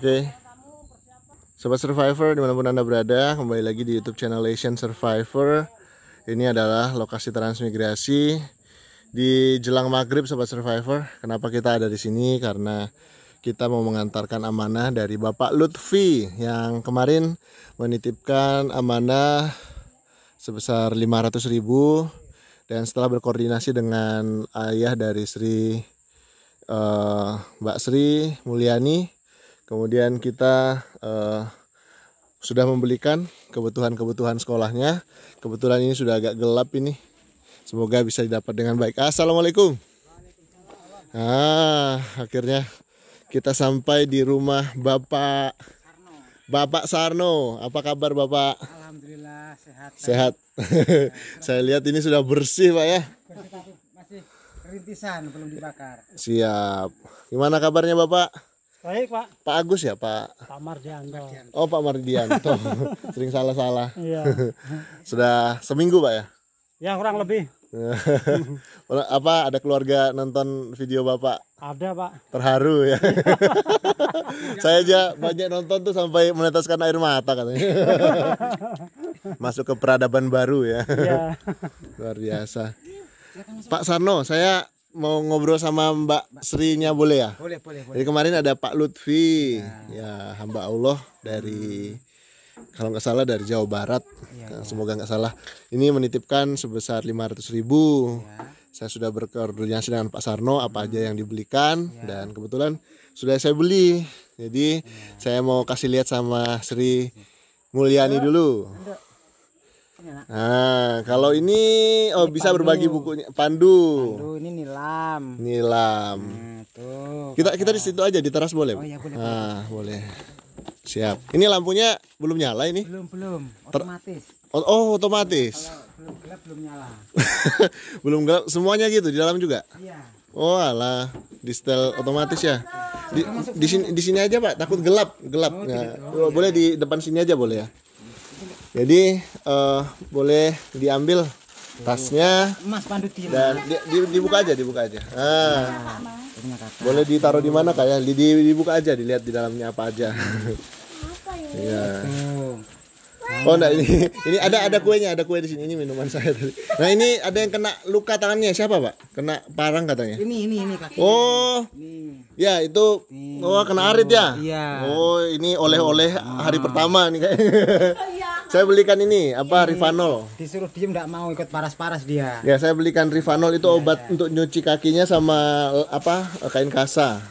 Oke okay. Sobat Survivor dimanapun anda berada Kembali lagi di Youtube channel Asian Survivor Ini adalah lokasi transmigrasi Di jelang maghrib Sobat Survivor Kenapa kita ada di sini? Karena kita mau mengantarkan amanah dari Bapak Lutfi Yang kemarin menitipkan amanah sebesar 500 ribu dan setelah berkoordinasi dengan ayah dari Sri uh, Mbak Sri Mulyani kemudian kita uh, sudah membelikan kebutuhan-kebutuhan sekolahnya. Kebetulan ini sudah agak gelap ini. Semoga bisa didapat dengan baik. Assalamualaikum. Ah, akhirnya kita sampai di rumah Bapak Sarno. Bapak Sarno. Apa kabar Bapak? Alhamdulillah sehat. Sehat. Saya lihat ini sudah bersih Pak ya. masih rintisan belum dibakar. Siap. Gimana kabarnya Bapak? Baik Pak. Pak Agus ya Pak. Pak Mardianto. Oh Pak Mardianto, sering salah-salah. Iya. Sudah seminggu Pak ya? Ya kurang lebih. apa ada keluarga nonton video bapak? Ada pak. Terharu ya. Saya aja banyak nonton tuh sampai meneteskan air mata katanya. Masuk ke peradaban baru ya. Iya. Luar biasa. Pak Sarno, saya mau ngobrol sama Mbak Srinya boleh ya? Boleh, boleh, boleh. Jadi kemarin ada Pak Lutfi, nah. ya hamba Allah dari hmm. kalau nggak salah dari Jawa Barat. Ya, nah, ya. Semoga nggak salah. Ini menitipkan sebesar lima ratus ribu. Ya. Saya sudah berkoordinasi dengan Pak Sarno apa hmm. aja yang dibelikan ya. dan kebetulan sudah saya beli. Jadi ya. saya mau kasih lihat sama Sri iya. Mulyani ya. dulu. Iya. Nah, kalau ini oh ini bisa pandu. berbagi bukunya Pandu. Pandu ini nilam. Nilam. Nah, tuh. Kita kita di situ aja di teras boleh? Oh iya boleh. Nah, boleh. Siap. Ini lampunya belum nyala ini? Belum, belum. Otomatis. Ter oh, oh, otomatis. Kalau belum gelap belum nyala. belum gelap semuanya gitu di dalam juga? Iya. Oh, alah. Di setel otomatis ya. Di, di sini di sini aja Pak, takut gelap, gelap. Oh, nah, oh, boleh iya. di depan sini aja boleh ya? jadi uh, boleh diambil tasnya Mas Pandu dan di, di, dibuka aja dibuka aja ah. Iya, boleh ditaruh di mana kak ya di, dibuka aja dilihat di dalamnya apa aja ya iya. oh enggak ini ini ada ada kuenya ada kue di sini ini minuman saya tadi nah ini ada yang kena luka tangannya siapa pak kena parang katanya ini ini ini kaki oh ini. ya itu oh kena arit ya iya. oh ini oleh-oleh hari ah. pertama nih kayaknya saya belikan ini apa ini, Rifanol. Disuruh diem tidak mau ikut paras-paras dia. Ya saya belikan rifanol itu ya, obat ya. untuk nyuci kakinya sama apa kain kasa.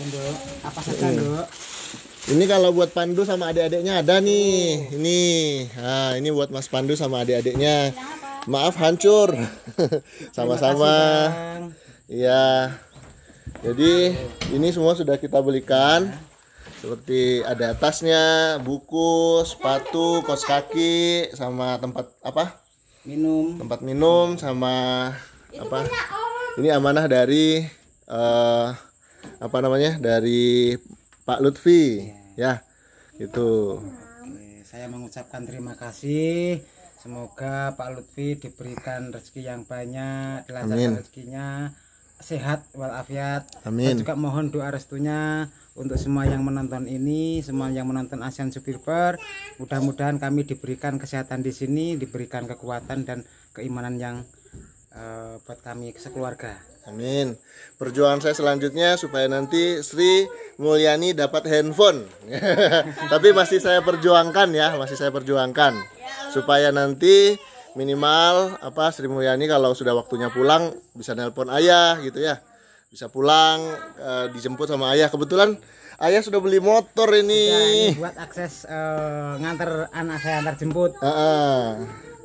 Untuk apa saja hmm. Ini kalau buat Pandu sama adik-adiknya ada nih. Oh. Ini, nah, ini buat Mas Pandu sama adik-adiknya. Maaf hancur. Sama-sama. Iya. Jadi ini semua sudah kita belikan. Ya seperti ada tasnya, buku, sepatu, kos kaki, sama tempat apa? Minum. Tempat minum sama Itu apa? Ini amanah dari uh, apa namanya? Dari Pak Lutfi, ya, ya itu. saya mengucapkan terima kasih. Semoga Pak Lutfi diberikan rezeki yang banyak, dilancarkan rezekinya sehat walafiat. Amin. Saya juga mohon doa restunya untuk semua yang menonton ini, semua yang menonton ASEAN Super Mudah-mudahan kami diberikan kesehatan di sini, diberikan kekuatan dan keimanan yang uh, buat kami sekeluarga. Amin. Perjuangan saya selanjutnya supaya nanti Sri Mulyani dapat handphone. Tapi masih saya perjuangkan ya, masih saya perjuangkan supaya nanti minimal apa Sri Mulyani kalau sudah waktunya pulang bisa nelpon ayah gitu ya bisa pulang uh, dijemput sama ayah kebetulan ayah sudah beli motor ini, sudah, ini buat akses uh, eh, ngantar anak saya antar jemput uh, uh,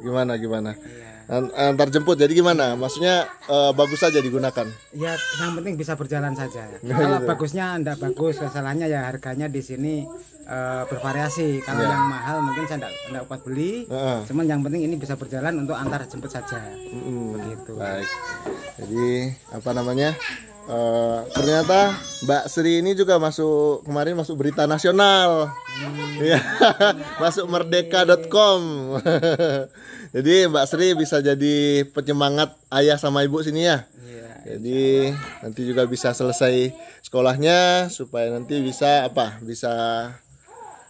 gimana gimana ya. antar jemput jadi gimana maksudnya uh, bagus saja digunakan ya yang penting bisa berjalan saja gitu. kalau gitu. bagusnya tidak bagus kesalahannya ya harganya di sini uh, bervariasi. Kalau yeah. yang mahal mungkin saya enggak, enggak kuat beli. Uh -uh. Cuman yang penting ini bisa berjalan untuk antar jemput saja. Mm -hmm. Begitu. Baik. Jadi apa namanya? Uh, ternyata Mbak Sri ini juga masuk kemarin masuk berita nasional. Hmm. Iya. masuk merdeka.com. jadi Mbak Sri bisa jadi penyemangat ayah sama ibu sini ya iya, jadi nanti juga bisa selesai sekolahnya supaya nanti bisa apa? Bisa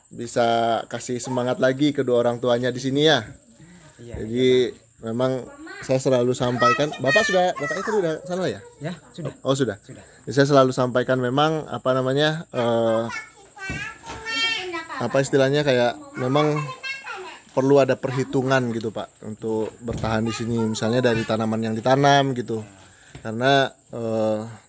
bisa kasih semangat lagi kedua orang tuanya di sini ya. Iya, Jadi iya, memang saya selalu sampaikan, Bapak sudah Bapak itu sudah sana ya? Ya, sudah. Oh, sudah. Sudah. Saya selalu sampaikan memang apa namanya uh, apa istilahnya kayak memang perlu ada perhitungan gitu Pak untuk bertahan di sini misalnya dari tanaman yang ditanam gitu karena e,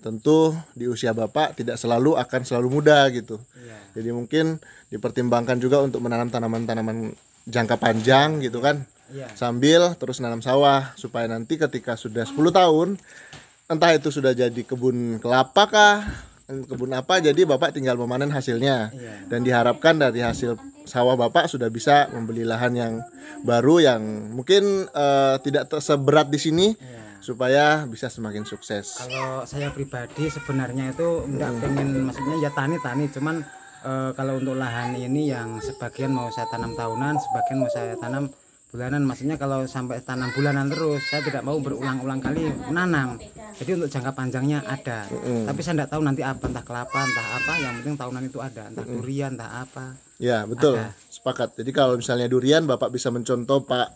tentu di usia bapak tidak selalu akan selalu muda gitu ya. jadi mungkin dipertimbangkan juga untuk menanam tanaman-tanaman jangka panjang gitu kan ya. sambil terus nanam sawah supaya nanti ketika sudah 10 tahun entah itu sudah jadi kebun kelapa kah kebun apa jadi bapak tinggal memanen hasilnya ya. dan diharapkan dari hasil sawah bapak sudah bisa membeli lahan yang baru yang mungkin uh, tidak seberat di sini ya supaya bisa semakin sukses. Kalau saya pribadi sebenarnya itu enggak hmm. pengen maksudnya ya tani-tani cuman e, kalau untuk lahan ini yang sebagian mau saya tanam tahunan, sebagian mau saya tanam bulanan maksudnya kalau sampai tanam bulanan terus saya tidak mau berulang-ulang kali menanam jadi untuk jangka panjangnya iya. ada. Mm. Tapi saya tidak tahu nanti apa, entah kelapa, entah apa. Yang penting tahunan itu ada, entah mm. durian, entah apa. Ya betul, ada. sepakat. Jadi kalau misalnya durian, bapak bisa mencontoh Pak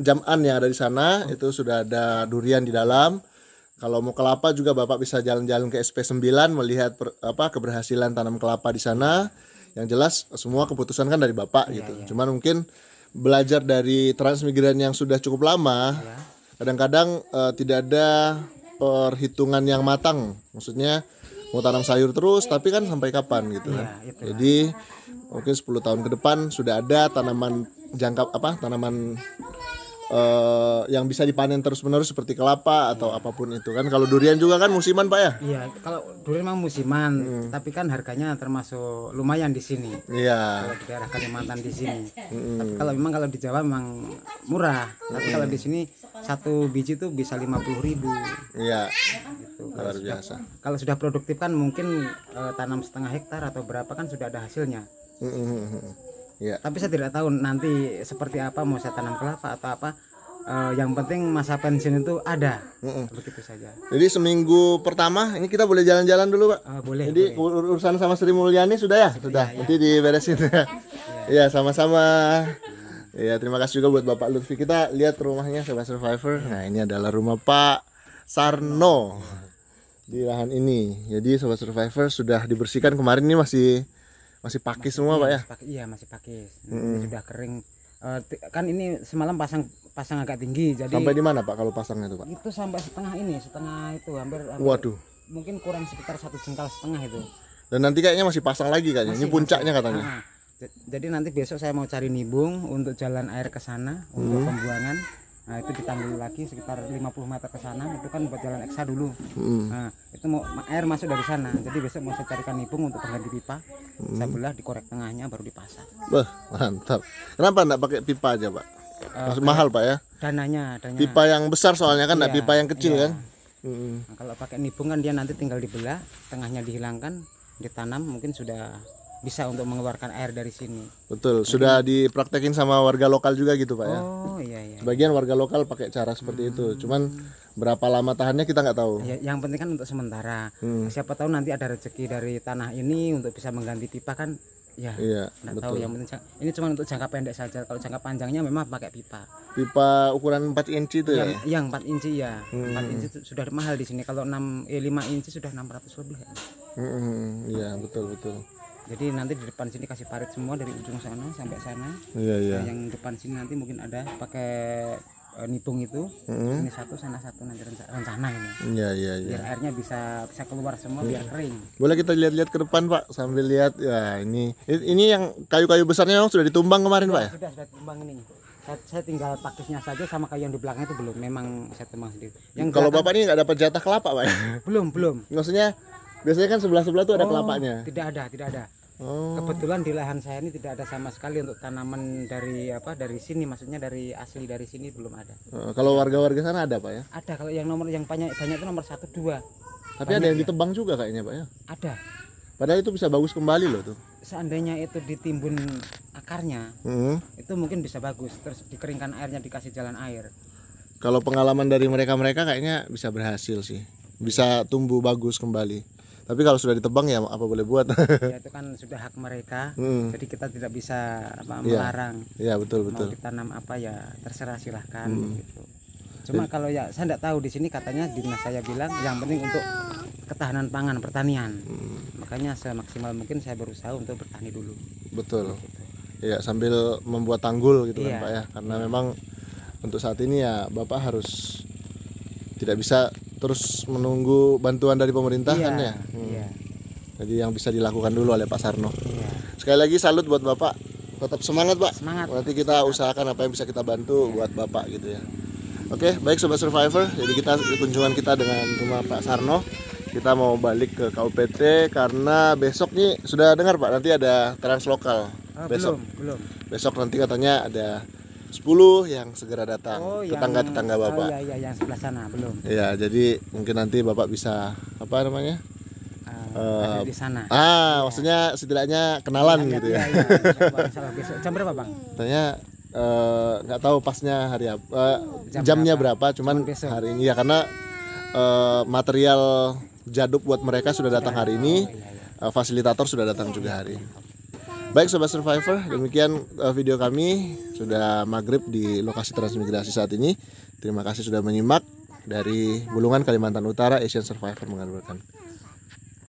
Jaman yang ada di sana oh. itu sudah ada durian di dalam. Kalau mau kelapa juga bapak bisa jalan-jalan ke SP9 melihat per, apa keberhasilan tanam kelapa di sana. Yang jelas semua keputusan kan dari bapak yeah, gitu. yeah. Cuman mungkin belajar dari transmigran yang sudah cukup lama. yeah kadang-kadang uh, tidak ada perhitungan yang matang maksudnya mau tanam sayur terus tapi kan sampai kapan gitu kan. Ya, Jadi mungkin 10 tahun ke depan sudah ada tanaman jangka apa tanaman uh, yang bisa dipanen terus-menerus seperti kelapa atau yeah. apapun itu kan. Kalau durian juga kan musiman, Pak ya? Iya, kalau durian memang musiman, mm. tapi kan harganya termasuk lumayan di sini. Iya. Kalau di daerah Kalimantan di sini. mm. Tapi kalau memang kalau di Jawa memang murah, tapi kalau hmm. di sini satu biji tuh bisa lima puluh ribu. Iya. Gitu. Luar biasa. Sudah, kalau sudah produktif kan mungkin uh, tanam setengah hektar atau berapa kan sudah ada hasilnya. Hmm. hmm, hmm ya. tapi saya tidak tahu nanti seperti apa mau saya tanam kelapa atau apa uh, yang penting masa pensiun itu ada mm -mm. begitu saja jadi seminggu pertama ini kita boleh jalan-jalan dulu pak uh, boleh jadi boleh. urusan sama Sri Mulyani sudah ya sudah, sudah ya, nanti diberesin Iya, ya sama-sama Iya, terima kasih juga buat Bapak Lutfi kita lihat rumahnya Sobat Survivor nah ini adalah rumah Pak Sarno di lahan ini jadi Sobat Survivor sudah dibersihkan kemarin ini masih masih pakis masih, semua iya, pak ya? pakis, iya masih pakis. Hmm. Sudah kering. Uh, kan ini semalam pasang pasang agak tinggi jadi sampai di mana pak kalau pasangnya itu pak? Itu sampai setengah ini setengah itu hampir. hampir Waduh. Mungkin kurang sekitar satu jengkal setengah itu. Dan nanti kayaknya masih pasang lagi kayaknya. Masih, ini puncaknya masih. katanya. Aha. Ah. Jadi nanti besok saya mau cari nibung untuk jalan air ke sana hmm. untuk mm-hmm. pembuangan Nah, itu ditanggul lagi sekitar 50 meter ke sana itu kan buat jalan eksa dulu. Hmm. Nah, itu mau air masuk dari sana. Jadi besok mau saya carikan nipung untuk pengganti pipa. Hmm. Saya belah dikorek tengahnya baru dipasang. Wah, mantap. Kenapa enggak pakai pipa aja, Pak? Uh, mahal, Pak ya? Dananya, dananya. Pipa yang besar soalnya kan enggak iya, pipa yang kecil iya. kan? Hmm. Nah, kalau pakai nipung kan dia nanti tinggal dibelah, tengahnya dihilangkan, ditanam mungkin sudah bisa untuk mengeluarkan air dari sini. Betul, sudah hmm. dipraktekin sama warga lokal juga gitu pak ya? Oh iya iya. iya. Sebagian warga lokal pakai cara seperti hmm. itu, cuman berapa lama tahannya kita nggak tahu. Ya, yang penting kan untuk sementara. Hmm. Siapa tahu nanti ada rezeki dari tanah ini untuk bisa mengganti pipa kan? Ya. Iya. Nggak tahu yang penting ini cuma untuk jangka pendek saja. Kalau jangka panjangnya memang pakai pipa. Pipa ukuran 4 inci itu ya? Yang, 4 inci ya. Hmm. 4 inci sudah mahal di sini. Kalau 6 eh, 5 inci sudah 600 lebih. Iya Hmm, iya betul betul. Jadi nanti di depan sini kasih parit semua dari ujung sana sampai sana. Iya, iya. Nah, yang depan sini nanti mungkin ada pakai e, eh, nitung itu. Mm-hmm. Ini satu sana satu nanti rencana ini. Iya, iya, iya. Biar airnya bisa bisa keluar semua mm biar iya. kering. Boleh kita lihat-lihat ke depan, Pak, sambil lihat ya ini. Ini yang kayu-kayu besarnya yang sudah ditumbang kemarin, sudah, iya, Pak ya? Sudah, sudah ditumbang ini saya tinggal pakisnya saja sama kayu yang di belakang itu belum memang saya tumbang sendiri yang kalau bapak ini nggak dapat jatah kelapa pak ya? belum belum maksudnya biasanya kan sebelah sebelah tuh ada oh, kelapanya tidak ada tidak ada Oh. Kebetulan di lahan saya ini tidak ada sama sekali untuk tanaman dari apa dari sini, maksudnya dari asli dari sini belum ada. Oh, kalau warga-warga sana ada pak ya? Ada kalau yang nomor yang banyak banyak itu nomor satu dua. Tapi banyak ada yang ya. ditebang juga kayaknya pak ya? Ada. Padahal itu bisa bagus kembali loh tuh. Seandainya itu ditimbun akarnya, hmm. itu mungkin bisa bagus. Terus dikeringkan airnya dikasih jalan air. Kalau pengalaman dari mereka-mereka kayaknya bisa berhasil sih, bisa tumbuh bagus kembali. Tapi kalau sudah ditebang ya apa boleh buat? ya itu kan sudah hak mereka. Hmm. Jadi kita tidak bisa apa iya. melarang. Iya, ya, betul betul. Mau ditanam apa ya terserah silahkan hmm. gitu. Cuma Jadi, kalau ya saya tidak tahu di sini katanya di dinas saya bilang yang penting untuk ketahanan pangan pertanian. Hmm. Makanya semaksimal mungkin saya berusaha untuk bertani dulu. Betul. Gitu. sambil membuat tanggul gitu ya. kan iya. Pak ya. Karena ya. memang untuk saat ini ya Bapak harus tidak bisa terus menunggu bantuan dari pemerintahan iya, kan ya. Hmm. Iya. Jadi yang bisa dilakukan dulu oleh Pak Sarno. Iya. Sekali lagi salut buat Bapak. Tetap semangat, Pak. Semangat. Nanti kita semangat. usahakan apa yang bisa kita bantu iya. buat Bapak gitu ya. Oke, baik sobat survivor. Jadi kita kunjungan kita dengan rumah Pak Sarno. Kita mau balik ke KUPT karena besok nih sudah dengar Pak nanti ada trans lokal. Oh, besok. Belum, belum. Besok nanti katanya ada 10 yang segera datang. tetangga oh, Tetangga-tetangga oh, Bapak. Oh, iya, iya, yang sebelah sana belum. Iya, jadi mungkin nanti Bapak bisa apa namanya? Uh, di sana. Ah, ya. maksudnya setidaknya kenalan ya, gitu ya. Iya, iya, besok. Jam berapa, Bang? Tanya eh, nggak uh, tahu pasnya hari apa uh, eh, Jam jamnya berapa, berapa cuman, jam hari ini ya karena uh, material jaduk buat mereka sudah datang hari ini, oh, iya, iya. Uh, fasilitator sudah datang juga hari ini. Baik Sobat Survivor, demikian eh, video kami sudah maghrib di lokasi transmigrasi saat ini. Terima kasih sudah menyimak dari Bulungan Kalimantan Utara Asian Survivor mengabarkan.